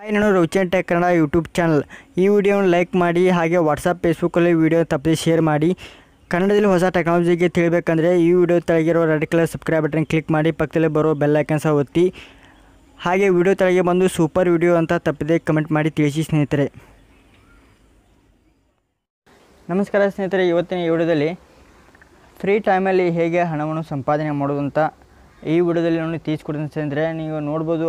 hi ನಾನು Ravichand tech Kannada YouTube channel ಈ ವಿಡಿಯೋನ ಲೈಕ್ ಮಾಡಿ ಹಾಗೆ ವಾಟ್ಸಪ್ ಫೇಸ್ಬುಕ್ಕಲ್ಲಿ ವಿಡಿಯೋ ತಪ್ಪದೆ ಶೇರ್ ಮಾಡಿ ಕನ್ನಡದಲ್ಲಿ ಹೊಸ ಟೆಕ್ನಾಲಜಿಗೆ ತಿಳಿಬೇಕಂದ್ರೆ ಈ ವಿಡಿಯೋ ತೆಳಗಿರೋ red colour subscribe button click ಮಾಡಿ ಪಕ್ಕದಲ್ಲಿ ಬರೋ ಬೆಲ್ಲೈಕನ್ ಸಹ ಒತ್ತಿ ಹಾಗೆ ವಿಡಿಯೋ ತೆಳಗೆ ಬಂದು ಸೂಪರ್ ವಿಡಿಯೋ ಅಂತ ತಪ್ಪದೆ ಕಮೆಂಟ್ ಮಾಡಿ ತಿಳಿಸಿ ಸ್ನೇಹಿತರೆ ನಮಸ್ಕಾರ ಸ್ನೇಹಿತರೆ ಇವತ್ತಿನ ಈ ವಿಡಿಯೋದಲ್ಲಿ ಫ್ರೀ ಟೈಮಲ್ಲಿ ಹೇಗೆ ಹಣವನ್ನು ಸಂಪಾದನೆ ಮಾಡೋದು ಅಂತ ಈ ವಿಡಿಯೋದಲ್ಲಿ ನಾನು ತಿಳಿಸ್ಕೊಡ್ತೀನಿ ಸ್ನೇಹಿತರೆ ನೀವು ನೋಡ್ಬೋದು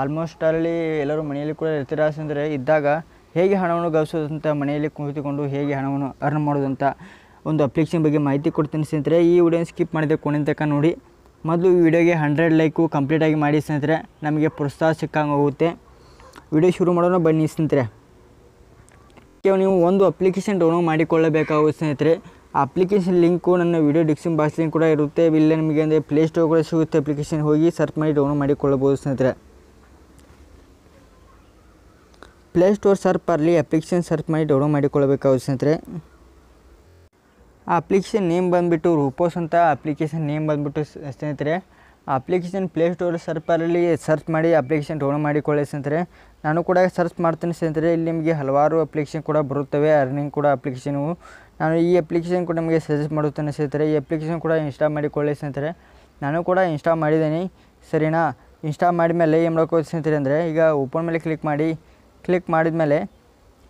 ಆಲ್ಮೋಸ್ಟ್ ಅಲ್ಲಿ ಎಲ್ಲರೂ ಮನೆಯಲ್ಲಿ ಕೂಡ ಅಂದರೆ ಇದ್ದಾಗ ಹೇಗೆ ಹಣವನ್ನು ಗಳಿಸೋದಂತ ಮನೆಯಲ್ಲಿ ಕುಳಿತುಕೊಂಡು ಹೇಗೆ ಹಣವನ್ನು ಅರ್ನ್ ಮಾಡೋದಂತ ಒಂದು ಅಪ್ಲಿಕೇಶನ್ ಬಗ್ಗೆ ಮಾಹಿತಿ ಕೊಡ್ತೀನಿ ಸ್ನೇಹಿತರೆ ಈ ವಿಡಿಯೋನ ಸ್ಕಿಪ್ ಮಾಡಿದೆ ಕೊನೆ ತನಕ ನೋಡಿ ಮೊದಲು ಈ ವಿಡಿಯೋಗೆ ಹಂಡ್ರೆಡ್ ಲೈಕು ಕಂಪ್ಲೀಟಾಗಿ ಮಾಡಿ ಸ್ನೇಹಿತರೆ ನಮಗೆ ಪ್ರೋತ್ಸಾಹ ಸಿಕ್ಕಂಗೆ ಹೋಗುತ್ತೆ ವಿಡಿಯೋ ಶುರು ಮಾಡೋಣ ಬನ್ನಿ ಸ್ನೇಹಿತರೆ ನೀವು ಒಂದು ಅಪ್ಲಿಕೇಶನ್ ಡೌನ್ಲೋಡ್ ಮಾಡಿಕೊಳ್ಳಬೇಕಾಗುತ್ತೆ ಸ್ನೇಹಿತರೆ ಆ ಅಪ್ಲಿಕೇಶನ್ ಲಿಂಕು ನನ್ನ ವಿಡಿಯೋ ಡಿಸ್ಕ್ರಿಪ್ಷನ್ ಬಾಕ್ಸ್ ಲಿಂಕ್ ಕೂಡ ಇರುತ್ತೆ ಇಲ್ಲೇ ನಿಮಗೆ ಅಂದರೆ ಪ್ಲೇಸ್ಟೋರ್ ಕೂಡ ಸಿಗುತ್ತೆ ಅಪ್ಲಿಕೇಶನ್ ಹೋಗಿ ಸರ್ಚ್ ಮಾಡಿ ಡೌನ್ಲೋಡ್ ಮಾಡಿಕೊಳ್ಳಬಹುದು ಸ್ನೇಹಿತರೆ ಪ್ಲೇಸ್ಟೋರ್ ಸರ್ಪ್ ಅಲ್ಲಿ ಅಪ್ಲಿಕೇಶನ್ ಸರ್ಚ್ ಮಾಡಿ ಡೌನ್ಲೋಡ್ ಮಾಡಿಕೊಳ್ಬೇಕಾಗುತ್ತೆ ಸ್ನೇಹಿತರೆ ಆ ಅಪ್ಲಿಕೇಶನ್ ನೇಮ್ ಬಂದುಬಿಟ್ಟು ರೂಪೋಸ್ ಅಂತ ಅಪ್ಲಿಕೇಶನ್ ನೇಮ್ ಬಂದುಬಿಟ್ಟು ಸ್ನೇಹಿತರೆ ಅಪ್ಲಿಕೇಶನ್ ಪ್ಲೇಸ್ಟೋರ್ ಸರ್ಪಲ್ಲಿ ಸರ್ಚ್ ಮಾಡಿ ಅಪ್ಲಿಕೇಶನ್ ಡೌನ್ಲೋಡ್ ಮಾಡಿಕೊಳ್ಳಿ ಸ್ನೇಹಿತರೆ ನಾನು ಕೂಡ ಸರ್ಚ್ ಮಾಡ್ತೀನಿ ಸ್ನೇಹಿತರೆ ಇಲ್ಲಿ ನಿಮಗೆ ಹಲವಾರು ಅಪ್ಲಿಕೇಶನ್ ಕೂಡ ಬರುತ್ತವೆ ಅರ್ನಿಂಗ್ ಕೂಡ ಅಪ್ಲಿಕೇಶನು ನಾನು ಈ ಅಪ್ಲಿಕೇಶನ್ ಕೂಡ ನಿಮಗೆ ಸಜೆಸ್ಟ್ ಮಾಡುತ್ತೇನೆ ಸ್ನೇಹಿತರೆ ಈ ಅಪ್ಲಿಕೇಶನ್ ಕೂಡ ಇನ್ಸ್ಟಾಲ್ ಮಾಡಿಕೊಳ್ಳಿ ಸ್ನೇಹಿತರೆ ನಾನು ಕೂಡ ಇನ್ಸ್ಟಾಲ್ ಮಾಡಿದ್ದೀನಿ ಸರಿನಾ ಇನ್ಸ್ಟಾಲ್ ಮಾಡಿದ ಮೇಲೆ ಏನು ಮಾಡ್ಕೋಬೇಕು ಸ್ನೇಹಿತರೆ ಅಂದರೆ ಈಗ ಓಪನ್ ಮೇಲೆ ಕ್ಲಿಕ್ ಮಾಡಿ ಕ್ಲಿಕ್ ಮಾಡಿದ ಮೇಲೆ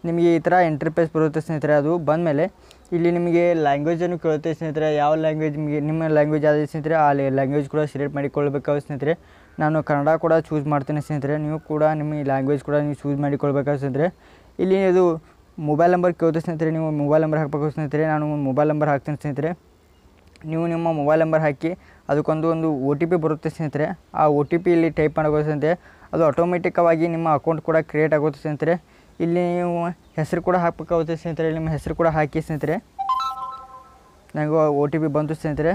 ನಿಮಗೆ ಈ ಥರ ಎಂಟ್ರಿ ಬರುತ್ತೆ ಸ್ನೇಹಿತರೆ ಅದು ಮೇಲೆ ಇಲ್ಲಿ ನಿಮಗೆ ಲ್ಯಾಂಗ್ವೇಜನ್ನು ಕೇಳುತ್ತೆ ಸ್ನೇಹಿತರೆ ಯಾವ ಲ್ಯಾಂಗ್ವೇಜ್ ನಿಮಗೆ ನಿಮ್ಮ ಲ್ಯಾಂಗ್ವೇಜ್ ಆದ ಸ್ನೇಹಿತರೆ ಆ ಲ್ಯಾಂಗ್ವೇಜ್ ಕೂಡ ಸೆಲೆಕ್ಟ್ ಮಾಡಿಕೊಳ್ಬೇಕಾಗುತ್ತೆ ಸ್ನೇಹಿತರೆ ನಾನು ಕನ್ನಡ ಕೂಡ ಚೂಸ್ ಮಾಡ್ತೀನಿ ಸ್ನೇಹಿತರೆ ನೀವು ಕೂಡ ನಿಮ್ಮ ಲ್ಯಾಂಗ್ವೇಜ್ ಕೂಡ ನೀವು ಚೂಸ್ ಮಾಡಿಕೊಳ್ಬೇಕಾಗುತ್ತೆ ಸ್ನೇಹಿತರೆ ಇಲ್ಲಿ ಇದು ಮೊಬೈಲ್ ನಂಬರ್ ಕೇಳುತ್ತೆ ಸ್ನೇಹಿತರೆ ನೀವು ಮೊಬೈಲ್ ನಂಬರ್ ಹಾಕಬೇಕು ಸ್ನೇಹಿತರೆ ನಾನು ಮೊಬೈಲ್ ನಂಬರ್ ಹಾಕ್ತೀನಿ ಸ್ನೇಹಿತರೆ ನೀವು ನಿಮ್ಮ ಮೊಬೈಲ್ ನಂಬರ್ ಹಾಕಿ ಅದಕ್ಕೊಂದು ಒಂದು ಒ ಟಿ ಪಿ ಬರುತ್ತೆ ಸ್ನೇಹಿತರೆ ಆ ಒ ಟಿ ಪಿ ಇಲ್ಲಿ ಟೈಪ್ ಮಾಡಬೇಕು ಸ್ನೇಹಿತರೆ ಅದು ಆಟೋಮೆಟಿಕವಾಗಿ ನಿಮ್ಮ ಅಕೌಂಟ್ ಕೂಡ ಕ್ರಿಯೇಟ್ ಆಗುತ್ತೆ ಸ್ನೇಹಿತರೆ ಇಲ್ಲಿ ನೀವು ಹೆಸರು ಕೂಡ ಹಾಕಬೇಕಾಗುತ್ತೆ ಸ್ನೇಹಿತರೆ ನಿಮ್ಮ ಹೆಸರು ಕೂಡ ಹಾಕಿ ಸ್ನೇಹಿತರೆ ನನಗೂ ಓ ಟಿ ಪಿ ಬಂತು ಸ್ನೇಹಿತರೆ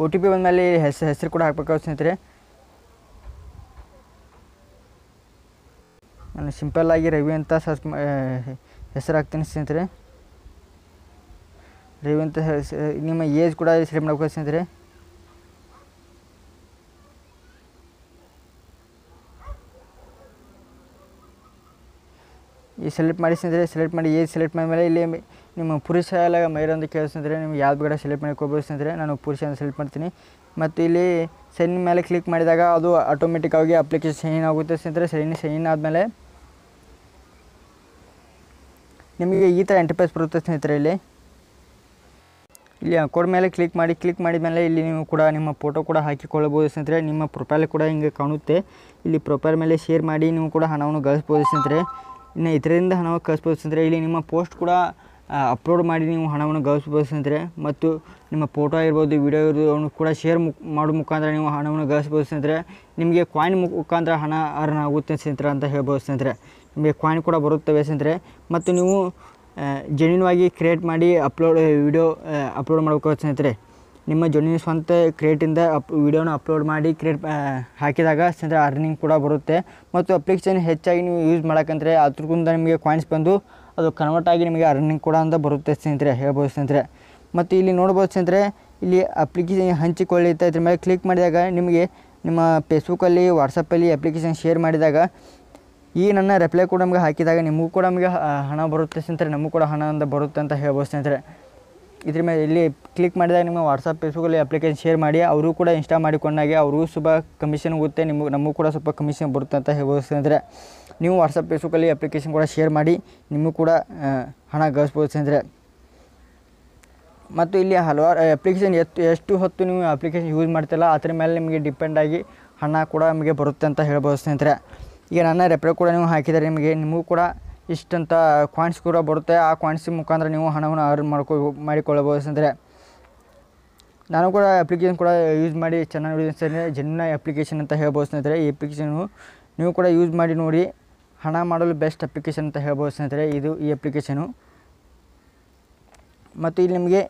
ಓ ಟಿ ಪಿ ಬಂದಮೇಲೆ ಹೆಸರು ಹೆಸರು ಕೂಡ ಹಾಕಬೇಕಾಗುತ್ತೆ ಸ್ನೇಹಿತರೆ ನಾನು ಸಿಂಪಲ್ಲಾಗಿ ರವಿ ಅಂತ ಸರ್ಚ್ ಹೆಸರು ಹಾಕ್ತೀನಿ ಸ್ನೇಹಿತರೆ ರವಿ ಅಂತ ನಿಮ್ಮ ಏಜ್ ಕೂಡ ಸೆಲೆಕ್ಟ್ ಮಾಡ್ಬೇಕು ಸ್ನೇಹಿತರೆ ಈ ಸೆಲೆಕ್ಟ್ ಮಾಡಿ ಸ್ನೇಹಿತರೆ ಸೆಲೆಕ್ಟ್ ಮಾಡಿ ಏಜ್ ಸೆಲೆಕ್ಟ್ ಮಾಡಿದ್ಮೇಲೆ ಇಲ್ಲಿ ನಿಮ್ಮ ಪುರುಷ ಎಲ್ಲ ಮೈರೊಂದು ಅಂತ ಕೇಳಿಸ್ತಿದ್ರೆ ನಿಮ್ಗೆ ಯಾವ್ದು ಬೇಡ ಸೆಲೆಕ್ಟ್ ಮಾಡಿ ಸ್ನೇಹಿತರೆ ನಾನು ಪುರುಷ ಅಂತ ಸೆಲೆಕ್ಟ್ ಮಾಡ್ತೀನಿ ಮತ್ತು ಇಲ್ಲಿ ಸೈನ್ ಮೇಲೆ ಕ್ಲಿಕ್ ಮಾಡಿದಾಗ ಅದು ಆಗಿ ಅಪ್ಲಿಕೇಶನ್ ಸೈನ್ ಆಗುತ್ತೆ ಸ್ನೇಹಿತರೆ ಸೈನ್ ಸೈನ್ ಆದಮೇಲೆ ನಿಮಗೆ ಈ ಥರ ಎಂಟರ್ಪ್ರೈಸ್ ಬರುತ್ತೆ ಸ್ನೇಹಿತರೆ ಇಲ್ಲಿ ಇಲ್ಲಿ ಅಕೌಂಟ್ ಮೇಲೆ ಕ್ಲಿಕ್ ಮಾಡಿ ಕ್ಲಿಕ್ ಮಾಡಿದ ಮೇಲೆ ಇಲ್ಲಿ ನೀವು ಕೂಡ ನಿಮ್ಮ ಫೋಟೋ ಕೂಡ ಹಾಕಿಕೊಳ್ಳಬಹುದು ಸ್ನೇಹಿತರೆ ನಿಮ್ಮ ಪ್ರೊಫೈಲ್ ಕೂಡ ಹಿಂಗೆ ಕಾಣುತ್ತೆ ಇಲ್ಲಿ ಪ್ರೊಫೈಲ್ ಮೇಲೆ ಶೇರ್ ಮಾಡಿ ನೀವು ಕೂಡ ಹಣವನ್ನು ಗಳಿಸ್ಬೋದು ಸ್ನೇಹಿತರೆ ಇನ್ನು ಇದರಿಂದ ಕಳಿಸ್ಬೋದು ಸ್ನೇಹಿತರೆ ಇಲ್ಲಿ ನಿಮ್ಮ ಪೋಸ್ಟ್ ಕೂಡ ಅಪ್ಲೋಡ್ ಮಾಡಿ ನೀವು ಹಣವನ್ನು ಗಳಿಸ್ಬೋದಂದರೆ ಮತ್ತು ನಿಮ್ಮ ಫೋಟೋ ಇರ್ಬೋದು ವಿಡಿಯೋ ಇರ್ಬೋದು ಕೂಡ ಶೇರ್ ಮುಕ್ ಮಾಡೋ ಮುಖಾಂತರ ನೀವು ಹಣವನ್ನು ಗಳಿಸ್ಬೋದು ಸ್ನೇಹಿತರೆ ನಿಮಗೆ ಕಾಯಿನ್ ಮುಖಾಂತರ ಹಣ ಅರ್ನ್ ಆಗುತ್ತೆ ಸ್ನೇಹಿತರೆ ಅಂತ ಹೇಳ್ಬೋದು ಸ್ನೇಹಿತರೆ ನಿಮಗೆ ಕಾಯಿನ್ ಕೂಡ ಬರುತ್ತವೆ ಸ್ನೇಹಿತರೆ ಮತ್ತು ನೀವು ಆಗಿ ಕ್ರಿಯೇಟ್ ಮಾಡಿ ಅಪ್ಲೋಡ್ ವಿಡಿಯೋ ಅಪ್ಲೋಡ್ ಮಾಡಬೇಕು ಸ್ನೇಹಿತರೆ ನಿಮ್ಮ ಜೊನಿನ ಸ್ವಂತ ಕ್ರಿಯೇಟಿಂದ ಅಪ್ ವೀಡಿಯೋನ ಅಪ್ಲೋಡ್ ಮಾಡಿ ಕ್ರಿಯೇಟ್ ಹಾಕಿದಾಗ ಸಂದ್ರೆ ಅರ್ನಿಂಗ್ ಕೂಡ ಬರುತ್ತೆ ಮತ್ತು ಅಪ್ಲಿಕೇಶನ್ ಹೆಚ್ಚಾಗಿ ನೀವು ಯೂಸ್ ಮಾಡೋಕ್ಕಂದರೆ ಅದ್ರಿಂದ ನಿಮಗೆ ಕಾಯಿನ್ಸ್ ಬಂದು ಅದು ಕನ್ವರ್ಟ್ ಆಗಿ ನಿಮಗೆ ಅರ್ನಿಂಗ್ ಕೂಡ ಅಂತ ಬರುತ್ತೆ ಸ್ನೇಹಿತರೆ ಹೇಳ್ಬೋದು ಸ್ನೇಹಿತರೆ ಮತ್ತು ಇಲ್ಲಿ ನೋಡ್ಬೋದು ಸ್ನೇಹಿತರೆ ಇಲ್ಲಿ ಅಪ್ಲಿಕೇಶನ್ ಅಂತ ಇದ್ರ ಮೇಲೆ ಕ್ಲಿಕ್ ಮಾಡಿದಾಗ ನಿಮಗೆ ನಿಮ್ಮ ಫೇಸ್ಬುಕ್ಕಲ್ಲಿ ವಾಟ್ಸಪ್ಪಲ್ಲಿ ಅಪ್ಲಿಕೇಶನ್ ಶೇರ್ ಮಾಡಿದಾಗ ಈ ನನ್ನ ರಿಪ್ಲೈ ಕೂಡ ನಮಗೆ ಹಾಕಿದಾಗ ನಿಮಗೂ ಕೂಡ ನಮಗೆ ಹಣ ಬರುತ್ತೆ ಸ್ನೇಹಿತರೆ ನಮಗೂ ಕೂಡ ಹಣ ಅಂತ ಬರುತ್ತೆ ಅಂತ ಹೇಳ್ಬೋದು ಸ್ನೇಹಿತರೆ ಇದ್ರ ಮೇಲೆ ಇಲ್ಲಿ ಕ್ಲಿಕ್ ಮಾಡಿದಾಗ ನಿಮ್ಮ ವಾಟ್ಸಪ್ ಫೇಸ್ಬುಕ್ಕಲ್ಲಿ ಅಪ್ಲಿಕೇಶನ್ ಶೇರ್ ಮಾಡಿ ಅವರು ಕೂಡ ಇನ್ಸ್ಟಾಲ್ ಮಾಡಿಕೊಂಡಾಗೆ ಅವ್ರಿಗೂ ಸ್ವಲ್ಪ ಕಮಿಷನ್ ಹೋಗುತ್ತೆ ನಿಮಗೆ ನಮಗೂ ಕೂಡ ಸ್ವಲ್ಪ ಕಮಿಷನ್ ಬರುತ್ತೆ ಅಂತ ಹೇಳ್ಬೋದು ನೀವು ವಾಟ್ಸಪ್ ಫೇಸ್ಬುಕ್ಕಲ್ಲಿ ಅಪ್ಲಿಕೇಶನ್ ಕೂಡ ಶೇರ್ ಮಾಡಿ ನಿಮಗೂ ಕೂಡ ಹಣ ಗಳಿಸ್ಬೋದು ಸ್ನೇಹಿತರೆ ಮತ್ತು ಇಲ್ಲಿ ಹಲವಾರು ಅಪ್ಲಿಕೇಶನ್ ಎಷ್ಟು ಎಷ್ಟು ಹೊತ್ತು ನೀವು ಅಪ್ಲಿಕೇಶನ್ ಯೂಸ್ ಮಾಡ್ತಿಲ್ಲ ಅದ್ರ ಮೇಲೆ ನಿಮಗೆ ಡಿಪೆಂಡ್ ಆಗಿ ಹಣ ಕೂಡ ನಿಮಗೆ ಬರುತ್ತೆ ಅಂತ ಹೇಳ್ಬೋದು ಸ್ನೇಹಿತರೆ ಈಗ ನನ್ನ ರೆಪ್ರೆ ಕೂಡ ನೀವು ಹಾಕಿದರೆ ನಿಮಗೆ ನಿಮಗೂ ಕೂಡ ಇಷ್ಟಂತ ಕಾಯಿನ್ಸ್ ಕೂಡ ಬರುತ್ತೆ ಆ ಕಾಯಿನ್ಸ್ ಮುಖಾಂತರ ನೀವು ಹಣವನ್ನು ಅರ್ನ್ ಮಾಡ್ಕೊ ಮಾಡಿಕೊಳ್ಳಬಹುದು ಅಂದರೆ ನಾನು ಕೂಡ ಅಪ್ಲಿಕೇಶನ್ ಕೂಡ ಯೂಸ್ ಮಾಡಿ ಚೆನ್ನಾಗಿ ಸ್ನೇಹಿತರೆ ಜನ್ನ ಅಪ್ಲಿಕೇಶನ್ ಅಂತ ಹೇಳ್ಬೋದು ಸ್ನೇಹಿತರೆ ಈ ಅಪ್ಲಿಕೇಶನ್ನು ನೀವು ಕೂಡ ಯೂಸ್ ಮಾಡಿ ನೋಡಿ ಹಣ ಮಾಡಲು ಬೆಸ್ಟ್ ಅಪ್ಲಿಕೇಶನ್ ಅಂತ ಹೇಳ್ಬೋದು ಸ್ನೇಹಿತರೆ ಇದು ಈ ಅಪ್ಲಿಕೇಶನು ಮತ್ತು ಇಲ್ಲಿ ನಿಮಗೆ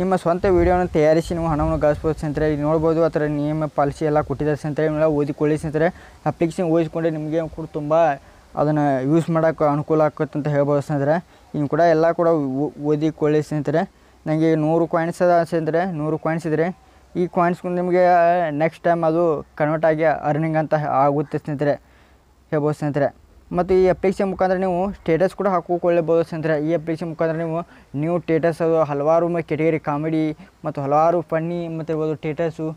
ನಿಮ್ಮ ಸ್ವಂತ ವೀಡಿಯೋನ ತಯಾರಿಸಿ ನೀವು ಹಣವನ್ನು ಗಳಿಸ್ಬೋದು ಸ್ನೇಹಿತರೆ ಇಲ್ಲಿ ನೋಡ್ಬೋದು ಆ ಥರ ನಿಯಮ ಪಾಲಿಸಿ ಎಲ್ಲ ಕೊಟ್ಟಿದ್ದಾರೆ ಸ್ನೇಹಿತರೆ ಇವನ್ನೆಲ್ಲ ಓದಿಕೊಳ್ಳಿ ಸ್ನೇಹಿತರೆ ಅಪ್ಲಿಕೇಶನ್ ಓದಿಕೊಂಡ್ರೆ ನಿಮಗೆ ಕೂಡ ತುಂಬ ಅದನ್ನು ಯೂಸ್ ಮಾಡೋಕ್ಕೆ ಅನುಕೂಲ ಆಗುತ್ತೆ ಅಂತ ಹೇಳ್ಬೋದು ಸ್ನೇಹಿತರೆ ಇನ್ನು ಕೂಡ ಎಲ್ಲ ಕೂಡ ಓದಿಕೊಳ್ಳಿ ಸ್ನೇಹಿತರೆ ನನಗೆ ನೂರು ಕಾಯಿನ್ಸ್ ಅದ ಸ್ನೇಹಿತರೆ ನೂರು ಕಾಯಿನ್ಸ್ ಇದ್ದರೆ ಈ ಕಾಯಿನ್ಸ್ಗಳು ನಿಮಗೆ ನೆಕ್ಸ್ಟ್ ಟೈಮ್ ಅದು ಕನ್ವರ್ಟ್ ಆಗಿ ಅರ್ನಿಂಗ್ ಅಂತ ಆಗುತ್ತೆ ಸ್ನೇಹಿತರೆ ಹೇಳ್ಬೋದು ಸ್ನೇಹಿತರೆ ಮತ್ತು ಈ ಅಪ್ಲಿಕೇಶನ್ ಮುಖಾಂತರ ನೀವು ಸ್ಟೇಟಸ್ ಕೂಡ ಹಾಕಿಕೊಳ್ಳಬಹುದು ಸ್ನೇಹಿತರೆ ಈ ಅಪ್ಲಿಕೇಶನ್ ಮುಖಾಂತರ ನೀವು ನ್ಯೂ ಸ್ಟೇಟಸ್ ಅದು ಹಲವಾರು ಕೆಟಗರಿ ಕಾಮಿಡಿ ಮತ್ತು ಹಲವಾರು ಫನ್ನಿ ಮತ್ತು ಇರ್ಬೋದು ಟೇಟಸ್ಸು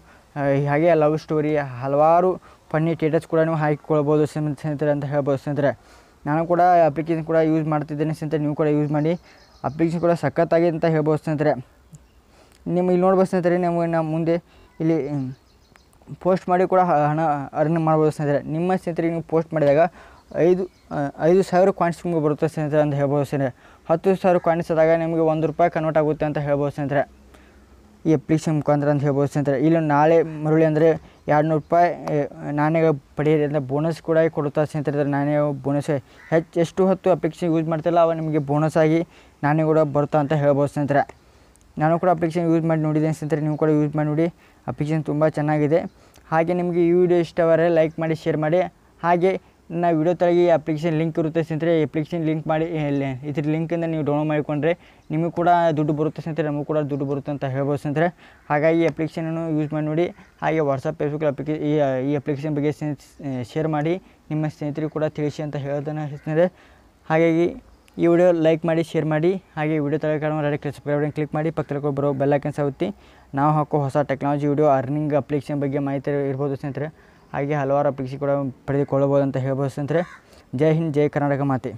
ಹಾಗೆ ಲವ್ ಸ್ಟೋರಿ ಹಲವಾರು ಫನ್ನಿ ಸ್ಟೇಟಸ್ ಕೂಡ ನೀವು ಹಾಕಿಕೊಳ್ಬೋದು ಸ್ನೇಹಿತರೆ ಅಂತ ಹೇಳ್ಬೋದು ಸ್ನೇಹಿತರೆ ನಾನು ಕೂಡ ಅಪ್ಲಿಕೇಶನ್ ಕೂಡ ಯೂಸ್ ಮಾಡ್ತಿದ್ದೇನೆ ಸ್ನೇಹಿತರೆ ನೀವು ಕೂಡ ಯೂಸ್ ಮಾಡಿ ಅಪ್ಲಿಕೇಶನ್ ಕೂಡ ಸಖತ್ತಾಗಿದೆ ಅಂತ ಹೇಳ್ಬೋದು ಸ್ನೇಹಿತರೆ ನಿಮ್ಮ ಇಲ್ಲಿ ನೋಡ್ಬೋದು ಸ್ನೇಹಿತರೆ ನಿಮಗೆ ನಮ್ಮ ಮುಂದೆ ಇಲ್ಲಿ ಪೋಸ್ಟ್ ಮಾಡಿ ಕೂಡ ಹಣ ಅರ್ನ್ ಮಾಡ್ಬೋದು ಸ್ನೇಹಿತರೆ ನಿಮ್ಮ ಸ್ನೇಹಿತರಿಗೆ ನೀವು ಪೋಸ್ಟ್ ಮಾಡಿದಾಗ ಐದು ಐದು ಸಾವಿರ ಕ್ವಾಂಟ್ಸ್ ನಿಮಗೆ ಬರುತ್ತೆ ಸ್ನೇಹಿತರೆ ಅಂತ ಹೇಳ್ಬೋದು ಸ್ನೇಹಿತರೆ ಹತ್ತು ಸಾವಿರ ಕಾಯಿನ್ಸ್ ಆದಾಗ ನಿಮಗೆ ಒಂದು ರೂಪಾಯಿ ಕನ್ವರ್ಟ್ ಆಗುತ್ತೆ ಅಂತ ಹೇಳ್ಬೋದು ಸ್ನೇಹಿತರೆ ಈ ಅಪ್ಲಿಕೇಶನ್ ಮುಖಾಂತರ ಅಂತ ಹೇಳ್ಬೋದು ಸ್ನೇಹಿತರೆ ಇಲ್ಲ ನಾಳೆ ಮರುಳಿ ಅಂದರೆ ಎರಡು ನೂರು ರೂಪಾಯಿ ನಾನೇ ಪಡೆಯಿರಿ ಬೋನಸ್ ಕೂಡ ಕೊಡುತ್ತಾ ಸ್ನೇಹಿತರೆ ನಾನೇ ಬೋನಸ್ ಹೆಚ್ಚು ಎಷ್ಟು ಹೊತ್ತು ಅಪ್ಲಿಕೇಶನ್ ಯೂಸ್ ಮಾಡ್ತಿಲ್ಲ ಅವ ನಿಮಗೆ ಬೋನಸ್ ಆಗಿ ನಾನೇ ಕೂಡ ಬರುತ್ತಾ ಅಂತ ಹೇಳ್ಬೋದು ಸ್ನೇಹಿತರೆ ನಾನು ಕೂಡ ಅಪ್ಲಿಕೇಶನ್ ಯೂಸ್ ಮಾಡಿ ನೋಡಿದ್ದೇನೆ ಸ್ನೇಹಿತರೆ ನೀವು ಕೂಡ ಯೂಸ್ ಮಾಡಿ ನೋಡಿ ಅಪ್ಲಿಕೇಶನ್ ತುಂಬ ಚೆನ್ನಾಗಿದೆ ಹಾಗೆ ನಿಮಗೆ ಈ ವಿಡಿಯೋ ಇಷ್ಟವರೆ ಲೈಕ್ ಮಾಡಿ ಶೇರ್ ಮಾಡಿ ಹಾಗೆ ನಾ ವಿಡಿಯೋ ತಳಗೆ ಅಪ್ಲಿಕೇಶನ್ ಲಿಂಕ್ ಇರುತ್ತೆ ಸ್ನೇಹಿತರೆ ಅಪ್ಲಿಕೇಶನ್ ಲಿಂಕ್ ಮಾಡಿ ಇಲ್ಲಿ ಇದ್ರ ಲಿಂಕಿಂದ ನೀವು ಡೌನ್ಲೋಡ್ ಮಾಡಿಕೊಂಡ್ರೆ ನಿಮಗೂ ಕೂಡ ದುಡ್ಡು ಬರುತ್ತೆ ಸ್ನೇಹಿತರೆ ನಮಗೂ ಕೂಡ ದುಡ್ಡು ಬರುತ್ತೆ ಅಂತ ಹೇಳ್ಬೋದು ಸ್ನೇಹಿತರೆ ಹಾಗಾಗಿ ಈ ಅಪ್ಲಿಕೇಶನನ್ನು ಯೂಸ್ ಮಾಡಿ ನೋಡಿ ಹಾಗೆ ವಾಟ್ಸಪ್ ಫೇಸ್ಬುಕ್ ಅಪ್ಲಿಕೇ ಈ ಅಪ್ಲಿಕೇಶನ್ ಬಗ್ಗೆ ಶೇರ್ ಮಾಡಿ ನಿಮ್ಮ ಸ್ನೇಹಿತರಿಗೆ ಕೂಡ ತಿಳಿಸಿ ಅಂತ ಹೇಳೋದನ್ನು ಸ್ನೇಹಿತರೆ ಹಾಗಾಗಿ ಈ ವಿಡಿಯೋ ಲೈಕ್ ಮಾಡಿ ಶೇರ್ ಮಾಡಿ ಹಾಗೆ ವಿಡಿಯೋ ತಗೊಳ್ಳೋಣ ಸಬ್ಸ್ಕ್ರೈಬ್ ಕ್ಲಿಕ್ ಮಾಡಿ ಪಕ್ಕದಲ್ಲಿ ಬರೋ ಬೆಲ್ಲೈಕನ್ ಸಾವುತ್ತಿ ನಾವು ಹಾಕೋ ಹೊಸ ಟೆಕ್ನಾಲಜಿ ವಿಡಿಯೋ ಅರ್ನಿಂಗ್ ಅಪ್ಲಿಕೇಶನ್ ಬಗ್ಗೆ ಮಾಹಿತಿ ಇರ್ಬೋದು ಸ್ನೇಹಿತರೆ ಹಾಗೆ ಹಲವಾರು ಅಪೇಕ್ಷೆ ಕೂಡ ಪಡೆದುಕೊಳ್ಳಬೋದು ಅಂತ ಹೇಳ್ಬೋದು ಸ್ನೇಹಿತರೆ ಜೈ ಹಿಂದ್ ಜೈ ಕರ್ನಾಟಕ ಮಾತೆ